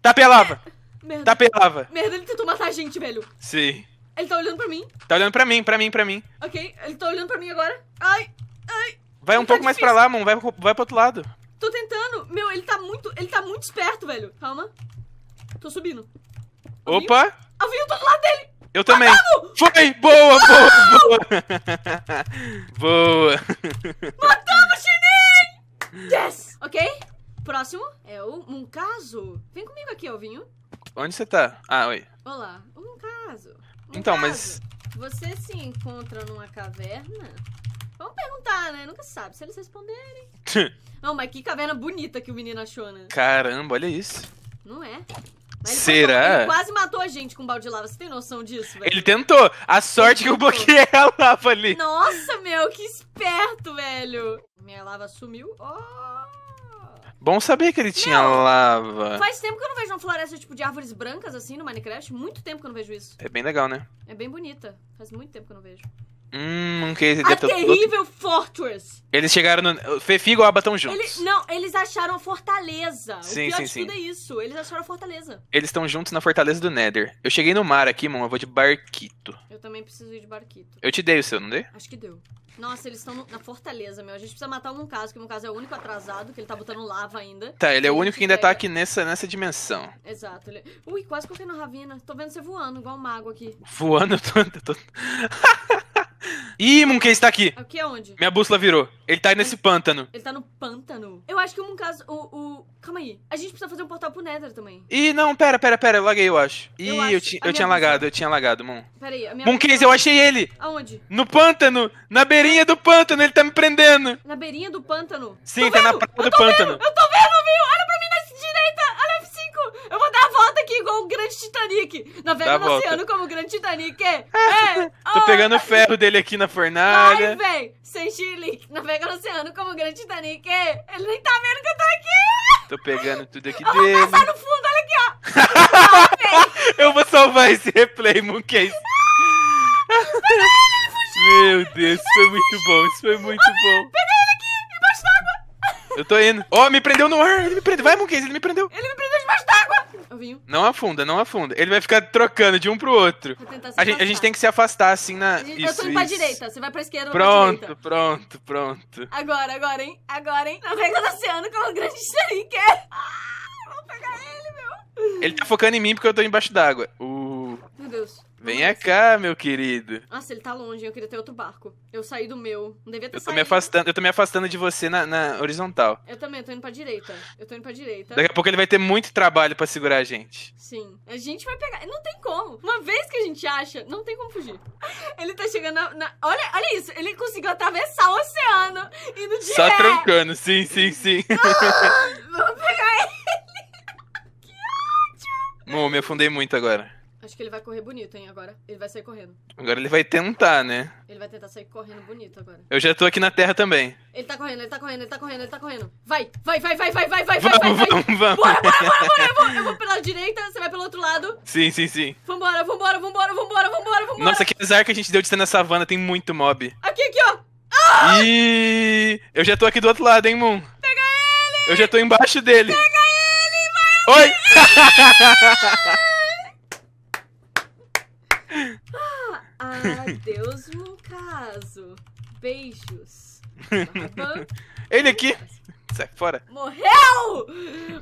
Speaker 2: Tá pelava! Merda. Tá pelava.
Speaker 1: Merda, ele tentou matar a gente, velho. Sim. Ele tá olhando pra mim.
Speaker 2: Tá olhando pra mim, pra mim, pra mim.
Speaker 1: Ok, ele tá olhando pra mim agora. Ai, ai. Vai ele um tá pouco difícil. mais pra lá,
Speaker 2: Moon. Vai, vai pro outro lado.
Speaker 1: Tô tentando. Meu, ele tá muito. Ele tá muito esperto, velho. Calma. Tô subindo. Opa! Eu vi todo lado dele!
Speaker 2: Eu também! Foi! Boa, boa, boa! boa!
Speaker 1: Matamos, Shinin! Yes! Ok? Próximo é o Muncaso. Vem comigo aqui, Alvinho.
Speaker 2: Onde você tá? Ah, oi.
Speaker 1: Olá. O Muncaso. Então, mas... Você se encontra numa caverna? Vamos perguntar, né? Nunca sabe se eles responderem. Não, mas que caverna bonita que o menino achou, né?
Speaker 2: Caramba, olha isso. Não é? Mas Será? Ele quase
Speaker 1: matou a gente com um balde de lava. Você tem noção disso, velho? Ele
Speaker 2: tentou. A sorte que eu bloqueei a lava ali.
Speaker 1: Nossa, meu, que esperto, velho. Minha lava sumiu. Oh.
Speaker 2: Bom saber que ele tinha meu, lava. Faz
Speaker 1: tempo que eu não vejo uma floresta tipo de árvores brancas assim no Minecraft. Muito tempo que eu não vejo isso. É bem legal, né? É bem bonita. Faz muito tempo que eu não vejo.
Speaker 2: Hum, um case A terrível
Speaker 1: Fortress.
Speaker 2: Eles chegaram no. e ou estão juntos?
Speaker 1: Não, eles acharam a fortaleza. Sim, o pior sim, de sim. tudo é isso. Eles acharam a fortaleza.
Speaker 2: Eles estão juntos na fortaleza do Nether. Eu cheguei no mar aqui, mano. Eu vou de barquito.
Speaker 1: Eu também preciso ir de barquito.
Speaker 2: Eu te dei o seu, não dei?
Speaker 1: Acho que deu. Nossa, eles estão na fortaleza, meu. A gente precisa matar um caso, que no caso é o único atrasado, que ele tá botando lava ainda. Tá, ele é o único que ainda pega... tá aqui
Speaker 2: nessa, nessa dimensão.
Speaker 1: Exato. Ele... É- Ui, quase coloquei na ravina. Tô vendo você voando, igual um mago aqui.
Speaker 2: Voando? Eu tô... Eu tô... Ih, Monkey está aqui. Aqui é onde? Minha bússola virou. Ele tá aí nesse ele... pântano.
Speaker 1: Ele tá no pântano? Eu acho que o Munkazo. O, o. Calma aí. A gente precisa fazer um portal pro Nether também.
Speaker 2: Ih, não, pera, pera, pera. Eu laguei, eu acho. Ih, eu, acho. eu, ti, eu tinha lagado, eu tinha lagado, Mon.
Speaker 1: Pera aí, a minha. Monkey, eu achei ele! Aonde?
Speaker 2: No pântano! Na beirinha do pântano, ele tá me prendendo!
Speaker 1: Na beirinha do pântano? Sim, tá vendo? na praia do pântano. Vendo, eu tô vendo, viu? Olha pra aqui igual o grande Titanic. Navega no oceano como o grande Titanic. É, Tô oh, pegando
Speaker 2: o ferro dele aqui na fornalha.
Speaker 1: Vai, vem, Sem Chile. Navega no oceano como o grande Titanic. É, ele nem tá vendo que eu tô aqui.
Speaker 2: Tô pegando tudo aqui eu dele. Vou passar
Speaker 1: no fundo, olha aqui,
Speaker 2: ó. eu vou salvar esse replay, Mooncase. Meu Deus, isso foi muito bom, isso foi
Speaker 1: muito oh, bom. Pega ele aqui, embaixo d'água.
Speaker 2: Eu tô indo. Ó, oh, me prendeu no ar, ele me prendeu. Vai, Monkey, ele me prendeu.
Speaker 1: Ele me prendeu debaixo d'água vinho.
Speaker 2: Não afunda, não afunda. Ele vai ficar trocando de um pro outro. a, gente, a gente tem que se afastar assim na. Gente, tá isso, eu tô indo pra direita,
Speaker 1: você vai pra esquerda ou pra direita.
Speaker 2: Pronto, pronto, pronto.
Speaker 1: Agora, agora, hein? Agora, hein? Não Navega no oceano como o é grande xerique. Ah, vou pegar ele, meu. Ele tá
Speaker 2: focando em mim porque eu tô embaixo d'água. Uh.
Speaker 1: Meu Deus. Venha
Speaker 2: cá, meu querido.
Speaker 1: Nossa, ele tá longe, eu queria ter outro barco. Eu saí do meu. Não devia ter eu tô saído. Me
Speaker 2: afastando, eu tô me afastando de você na, na horizontal.
Speaker 1: Eu também, eu tô indo pra direita. Eu tô indo pra direita. Daqui
Speaker 2: a pouco ele vai ter muito trabalho pra segurar a gente.
Speaker 1: Sim. A gente vai pegar. Não tem como. Uma vez que a gente acha, não tem como fugir. Ele tá chegando na. na... Olha, olha isso, ele conseguiu atravessar o oceano indo de Só ré. trancando,
Speaker 2: sim, sim, sim.
Speaker 1: Ah, vou pegar ele. que ódio!
Speaker 2: Bom, me afundei muito agora.
Speaker 1: Acho que ele vai correr bonito, hein, agora. Ele vai sair correndo.
Speaker 2: Agora ele vai tentar, né?
Speaker 1: Ele vai tentar sair correndo bonito agora.
Speaker 2: Eu já tô aqui na terra também.
Speaker 1: Ele tá correndo, ele tá correndo, ele tá correndo, ele tá correndo. Vai, vai, vai, vai, vai, vai, vai, vai, vai, vai. Vamos,
Speaker 2: vamos. Bora, bora, bora, bora. Eu
Speaker 1: vou, eu vou pela direita, você vai pelo outro lado.
Speaker 2: Sim, sim, sim.
Speaker 1: Vambora, vambora, vambora, vambora, vambora, vambora. Nossa, que
Speaker 2: azar que a gente deu de estar na savana, tem muito mob. Aqui, aqui, ó. Ah! E... Eu já tô aqui do outro lado, hein, Moon. Pega ele! Eu já tô embaixo dele. Pega ele, vai!
Speaker 1: Oi! Adeus, caso, Beijos. Tá
Speaker 2: Ele aqui. Sai fora.
Speaker 1: Morreu!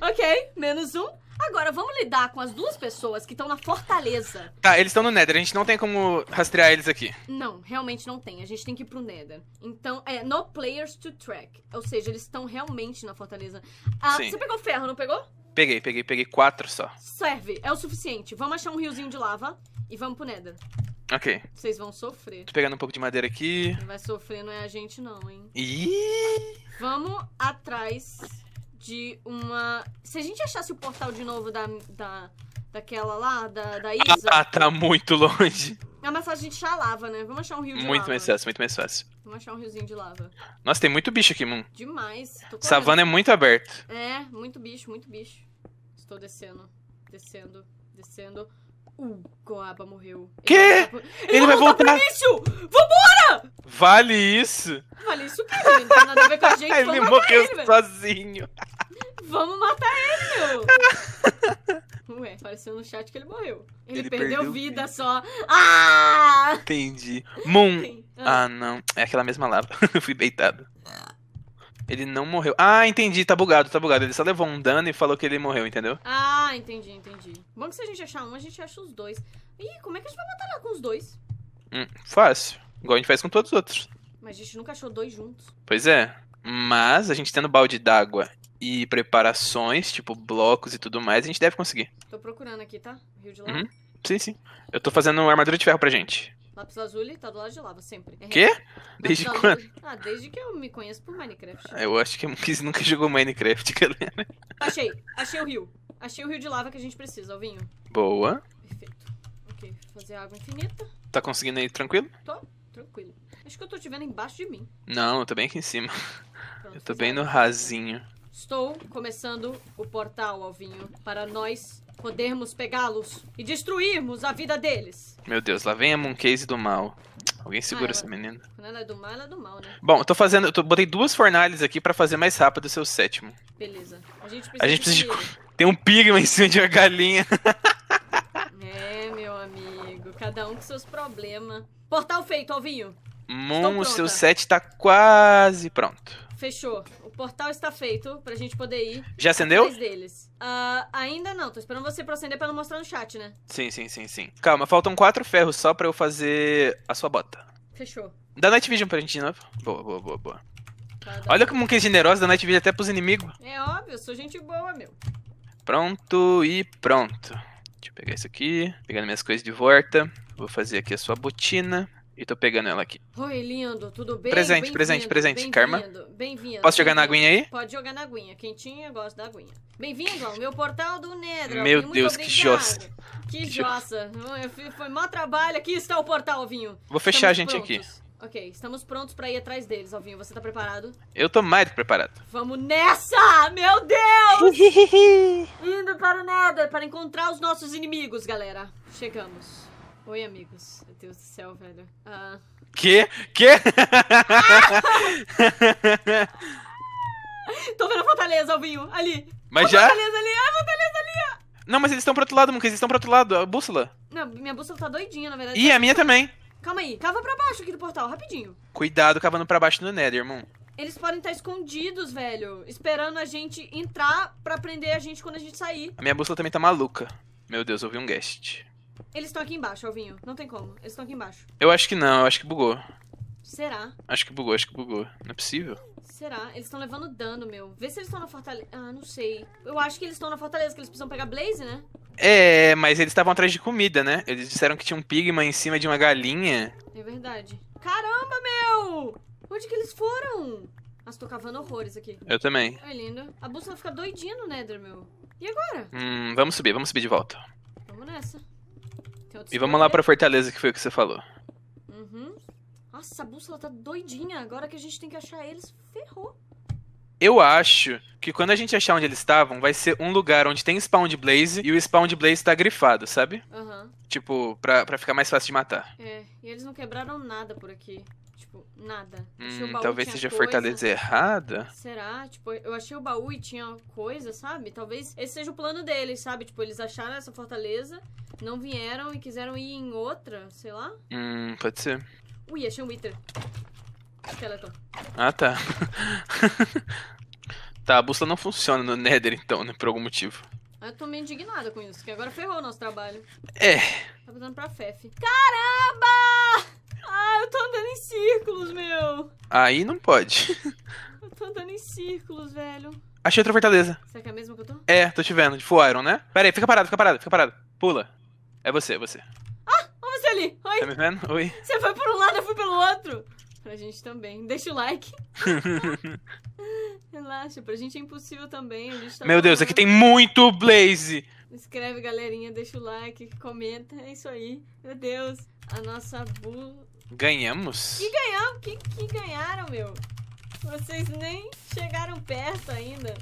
Speaker 1: Ok, menos um. Agora, vamos lidar com as duas pessoas que estão na fortaleza.
Speaker 2: Tá, eles estão no Nether. A gente não tem como rastrear eles aqui.
Speaker 1: Não, realmente não tem. A gente tem que ir pro Nether. Então, é no players to track. Ou seja, eles estão realmente na fortaleza. Ah, Sim. você pegou ferro, não pegou?
Speaker 2: Peguei, peguei, peguei quatro só.
Speaker 1: Serve, é o suficiente. Vamos achar um riozinho de lava e vamos pro Nether. Ok. Vocês vão sofrer. Tô
Speaker 2: pegando um pouco de madeira aqui. Quem
Speaker 1: vai sofrer não é a gente, não, hein? Ih! Vamos atrás de uma. Se a gente achasse o portal de novo da. da daquela lá, da, da Isa.
Speaker 2: Ah, tá muito longe.
Speaker 1: É mas fácil a gente achar lava, né? Vamos achar um rio de muito lava. Muito mais
Speaker 2: fácil, muito mais fácil.
Speaker 1: Vamos achar um riozinho de lava.
Speaker 2: Nossa, tem muito bicho aqui, Moon. Demais. Savana é muito aberto.
Speaker 1: É, muito bicho, muito bicho. Estou descendo, descendo, descendo. O Goaba morreu. Quê? Ele, vai,
Speaker 2: ele ele vai voltar.
Speaker 1: Isso! Vambora!
Speaker 2: Vale isso?
Speaker 1: Vale isso o quê? Ele Não tem nada a ver com a gente. ele morreu ele,
Speaker 2: sozinho.
Speaker 1: Vamos matar ele, meu. Ué, apareceu no chat que ele morreu. Ele, ele perdeu, perdeu, vida, só. Ah!
Speaker 2: Entendi. Moon. Sim. Ah. ah não. É aquela mesma lava. Eu fui deitado. Ele não morreu. Ah, entendi, tá bugado, tá bugado. Ele só levou um dano e falou que ele morreu, entendeu?
Speaker 1: Ah, entendi, entendi. Bom que se a gente achar um, a gente acha os dois. Ih, como é que a gente vai batalhar com os dois?
Speaker 2: Hum, fácil. Igual a gente faz com todos os outros.
Speaker 1: Mas a gente nunca achou dois juntos.
Speaker 2: Pois é. Mas a gente tendo balde d'água e preparações, tipo blocos e tudo mais, a gente deve conseguir.
Speaker 1: Tô procurando aqui, tá? Rio de lá. Uhum.
Speaker 2: Sim, sim. Eu tô fazendo armadura de ferro pra gente.
Speaker 1: Lápis Lazuli tá do lado de lava, sempre. É Quê? Desde Lápis quando? Ah, desde que eu me conheço por Minecraft. É, eu acho que nunca
Speaker 2: jogou Minecraft, galera.
Speaker 1: Achei, achei o rio. Achei o rio de lava que a gente precisa, Alvinho.
Speaker 2: Boa. Perfeito.
Speaker 1: Ok, fazer água infinita.
Speaker 2: Tá conseguindo aí tranquilo?
Speaker 1: Tô, tranquilo. Acho que eu tô te vendo embaixo de mim.
Speaker 2: Não, eu tô bem aqui em cima. Pronto, eu tô bem no rasinho.
Speaker 1: Estou começando o portal, Alvinho, para nós podermos pegá-los e destruirmos a vida deles.
Speaker 2: Meu Deus, lá vem a Mooncase do mal. Alguém segura ah, ela, essa menina. Quando ela é do mal, ela é do mal, né? Bom, eu tô fazendo. Eu tô, botei duas fornalhas aqui para fazer mais rápido o seu sétimo.
Speaker 1: Beleza. A gente precisa, a gente precisa de,
Speaker 2: Tem um pigma em cima de uma galinha.
Speaker 1: é, meu amigo. Cada um com seus problemas. Portal feito, Alvinho.
Speaker 2: Mon, o seu set tá quase pronto.
Speaker 1: Fechou. Portal está feito pra gente poder ir. Já acendeu? deles. Uh, ainda não, tô esperando você pra acender pra não mostrar no chat, né?
Speaker 2: Sim, sim, sim, sim. Calma, faltam quatro ferros só pra eu fazer a sua bota. Fechou. Dá Night Vision pra gente de novo. Boa, boa, boa, boa. Tá, Olha como que é generosa da Night Vision até pros inimigos.
Speaker 1: É óbvio, sou gente boa, meu.
Speaker 2: Pronto e pronto. Deixa eu pegar isso aqui. Pegando minhas coisas de volta. Vou fazer aqui a sua botina. E tô pegando ela aqui.
Speaker 1: Oi, lindo, tudo bem? Presente, bem presente, vindo, presente. Karma. Bem-vindo. Posso jogar na aguinha aí? Pode jogar na aguinha. Quentinha, gosto da aguinha. Bem-vindo ao meu portal do Nedra. Meu Muito Deus, obrigado. que jossa. Que jossa. Hum, foi mau trabalho. Aqui está o portal, Alvinho. Vou fechar Estamos a gente prontos. aqui. Ok, estamos prontos para ir atrás deles, Alvinho. Você tá preparado?
Speaker 2: Eu tô mais preparado.
Speaker 1: Vamos nessa! Meu Deus! Indo para o Nether para encontrar os nossos inimigos, galera. Chegamos. Oi, amigos. Meu Deus do céu, velho. Ah.
Speaker 2: Que? Que?
Speaker 1: Tô vendo a Fortaleza, Alvinho. Ali. Mas a já? Fortaleza ali. a ah, Fortaleza ali. Ó.
Speaker 2: Não, mas eles estão pro outro lado, Muca. Eles estão pro outro lado. A bússola.
Speaker 1: Não, minha bússola tá doidinha, na verdade. E a minha também. Calma aí. Cava pra baixo aqui do portal, rapidinho.
Speaker 2: Cuidado cavando pra baixo no Nether, irmão.
Speaker 1: Eles podem estar escondidos, velho. Esperando a gente entrar pra prender a gente quando a gente sair. A
Speaker 2: minha bússola também tá maluca. Meu Deus, ouvi um guest.
Speaker 1: Eles estão aqui embaixo, Alvinho. Não tem como. Eles estão aqui embaixo.
Speaker 2: Eu acho que não, eu acho que bugou. Será? Acho que bugou, acho que bugou. Não é possível.
Speaker 1: Será? Eles estão levando dano, meu. Vê se eles estão na fortaleza. Ah, não sei. Eu acho que eles estão na fortaleza, que eles precisam pegar Blaze, né?
Speaker 2: É, mas eles estavam atrás de comida, né? Eles disseram que tinha um pigma em cima de uma galinha.
Speaker 1: É verdade. Caramba, meu! Onde que eles foram? Nossa, tô cavando horrores aqui. Eu também. Olha, é lindo. A bússola fica doidinha no Nether, meu. E agora?
Speaker 2: Hum, vamos subir, vamos subir de volta.
Speaker 1: Vamos nessa. E vamos lá pra
Speaker 2: Fortaleza, que foi o que você falou.
Speaker 1: Uhum. Nossa, a bússola tá doidinha. Agora que a gente tem que achar eles, ferrou.
Speaker 2: Eu acho que quando a gente achar onde eles estavam, vai ser um lugar onde tem spawn de blaze e o spawn de blaze tá grifado, sabe? Aham. Uhum. Tipo, pra, pra ficar mais fácil de matar.
Speaker 1: É, e eles não quebraram nada por aqui. Tipo, nada. Hum, talvez seja coisa. fortaleza
Speaker 2: errada.
Speaker 1: Será? Tipo, eu achei o baú e tinha coisa, sabe? Talvez esse seja o plano deles, sabe? Tipo, eles acharam essa fortaleza, não vieram e quiseram ir em outra, sei lá.
Speaker 2: Hum, pode ser.
Speaker 1: Ui, achei um Wither. Skeleton.
Speaker 2: Ah, tá. tá, a bússola não funciona no Nether, então, né? Por algum motivo.
Speaker 1: Eu tô meio indignada com isso, que agora ferrou o nosso trabalho. É. Tá dando pra Fefe. Caramba! Ah, eu tô andando em círculos, meu.
Speaker 2: Aí não pode.
Speaker 1: Eu tô andando em círculos, velho. Achei outra fortaleza. Será que é a mesma que eu tô?
Speaker 2: É, tô te vendo. De tipo Full Iron, né? Pera aí, fica parado, fica parado, fica parado. Pula. É você, é você.
Speaker 1: Ah, olha você ali. Oi. Tá me vendo? Oi. Você foi por um lado, eu fui pelo outro pra gente também. Deixa o like. Relaxa, pra gente é impossível também. Tá Meu Deus, aqui
Speaker 2: tem muito Blaze!
Speaker 1: Escreve, galerinha, deixa o like, comenta, é isso aí. Meu Deus, a nossa bu...
Speaker 2: Ganhamos? Que
Speaker 1: ganhamos? Que, que ganharam, meu? Vocês nem chegaram perto ainda.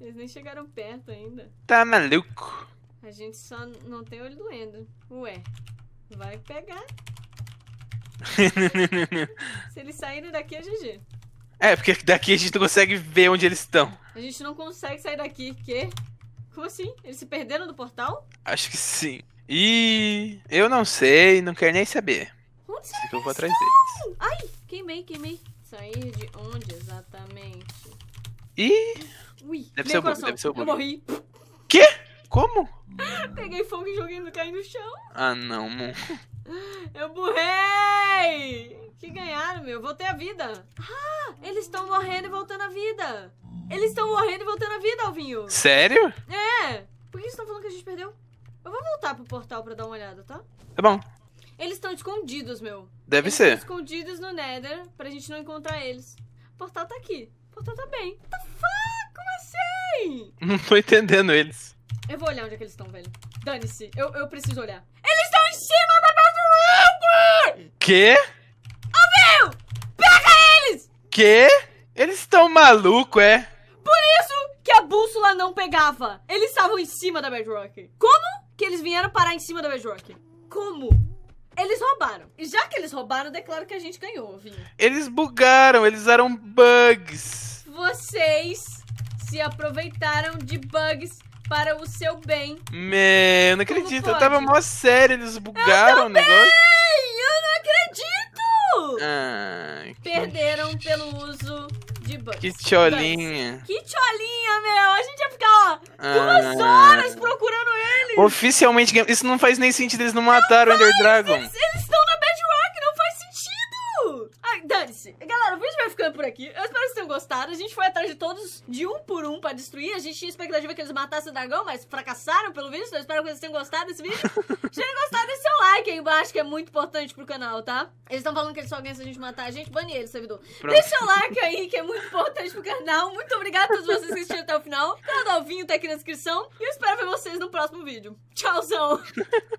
Speaker 1: Eles nem chegaram perto ainda.
Speaker 2: Tá maluco?
Speaker 1: A gente só não tem olho doendo. Ué, vai pegar. Se eles saírem daqui é GG.
Speaker 2: É, porque daqui a gente não consegue ver onde eles estão.
Speaker 1: A gente não consegue sair daqui, que? Como assim? Eles se perderam do portal?
Speaker 2: Acho que sim. E eu não sei, não quero nem saber.
Speaker 1: Onde será que, que eu vou atrás deles? Ai, queimei, queimei. Sair de onde exatamente?
Speaker 2: Ih! Ui, deve ser, o bug, deve ser o bug. Eu morri. Que? Como?
Speaker 1: Peguei fogo e joguei no cair no chão.
Speaker 2: Ah, não, mano.
Speaker 1: Eu burrei! Que ganharam, meu. Voltei a vida. Ah, eles estão morrendo e voltando à vida. Eles estão morrendo e voltando à vida, Alvinho. Sério? É. Por que eles estão falando que a gente perdeu? Eu vou voltar pro portal pra dar uma olhada, tá? Tá bom. Eles estão escondidos, meu. Deve eles ser. escondidos no Nether pra gente não encontrar eles. O portal tá aqui. O portal tá bem. What the fuck? Como assim?
Speaker 2: Não tô entendendo eles.
Speaker 1: Eu vou olhar onde é que eles estão, velho. Dane-se. Eu, eu preciso olhar. Eles estão em cima da que? Quê? Ô, meu! Pega eles!
Speaker 2: Quê? Eles estão malucos, é?
Speaker 1: Por isso que a bússola não pegava. Eles estavam em cima da Bedrock. Como que eles vieram parar em cima da Bedrock? Como? Eles roubaram. E já que eles roubaram, declaro que a gente ganhou, Vinho.
Speaker 2: Eles bugaram, eles eram bugs.
Speaker 1: Vocês se aproveitaram de bugs para o seu bem.
Speaker 2: Meu, eu não acredito. Eu tava mó sério, eles bugaram o negócio.
Speaker 1: Eu não acredito! Perderam que... pelo uso de bugs. Que tcholinha. Que tcholinha, meu. A gente ia ficar, ó, ah. duas horas procurando eles. Oficialmente,
Speaker 2: isso não faz nem sentido. Eles não, não mataram o Ender Dragon. Eles,
Speaker 1: eles estão na Bad dane-se. Galera, o vídeo vai ficando por aqui. Eu espero que vocês tenham gostado. A gente foi atrás de todos, de um por um, pra destruir. A gente tinha expectativa que eles matassem o dragão, mas fracassaram pelo visto. Então eu espero que vocês tenham gostado desse vídeo. Se tiverem gostado, deixe seu like aí embaixo, que é muito importante pro canal, tá? Eles estão falando que eles só ganham se a gente matar a gente. Bane ele, servidor. Pronto. Deixa o like aí, que é muito importante pro canal. Muito obrigada a todos vocês que assistiram até o final. O canal do Alvinho tá aqui na descrição. E eu espero ver vocês no próximo vídeo. Tchauzão!